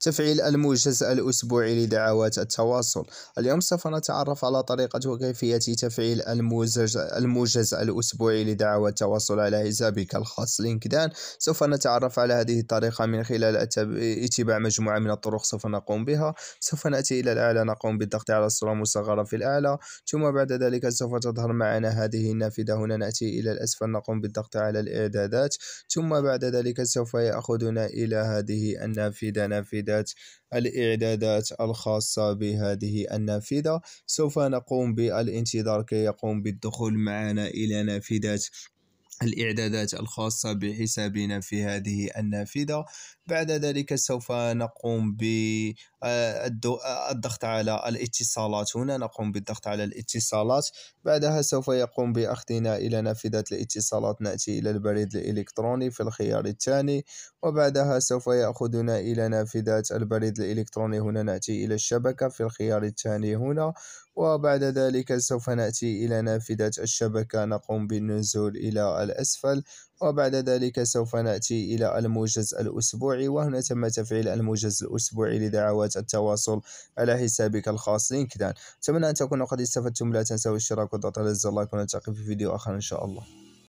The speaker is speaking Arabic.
تفعيل الموجز الأسبوعي لدعوات التواصل اليوم سوف نتعرف على طريقة وكيفية تفعيل الموجز, الموجز الأسبوعي لدعوات التواصل على حسابك الخاص لينكدان سوف نتعرف على هذه الطريقة من خلال اتباع مجموعة من الطرق سوف نقوم بها سوف نأتي إلى الأعلى نقوم بالضغط على الصورة المصغرة في الأعلى ثم بعد ذلك سوف تظهر معنا هذه النافذة هنا نأتي إلى الأسفل نقوم بالضغط على الإعدادات ثم بعد ذلك سوف يأخذنا إلى هذه النافذة نافذة الإعدادات الإعدادات الخاصة بهذه النافذة سوف نقوم بالانتظار كي يقوم بالدخول معنا إلى نافذة الإعدادات الخاصة بحسابنا في هذه النافذة بعد ذلك سوف نقوم بالضغط آه، آه، على الاتصالات هنا نقوم بالضغط على الاتصالات بعدها سوف يقوم بأخذنا إلى نافذة الاتصالات نأتي إلى البريد الإلكتروني في الخيار الثاني وبعدها سوف يأخذنا إلى نافذة البريد الإلكتروني هنا نأتي إلى الشبكة في الخيار الثاني هنا وبعد ذلك سوف نأتي إلى نافذة الشبكة نقوم بالنزول إلى الأسفل وبعد ذلك سوف نأتي إلى الموجز الأسبوعي وهنا تم تفعيل الموجز الأسبوعي لدعوات التواصل على حسابك الخاص لينكدان أتمنى أن تكونوا قد استفدتم لا تنسوا الاشتراك وضغط على الزر لايك ونلتقي في فيديو آخر إن شاء الله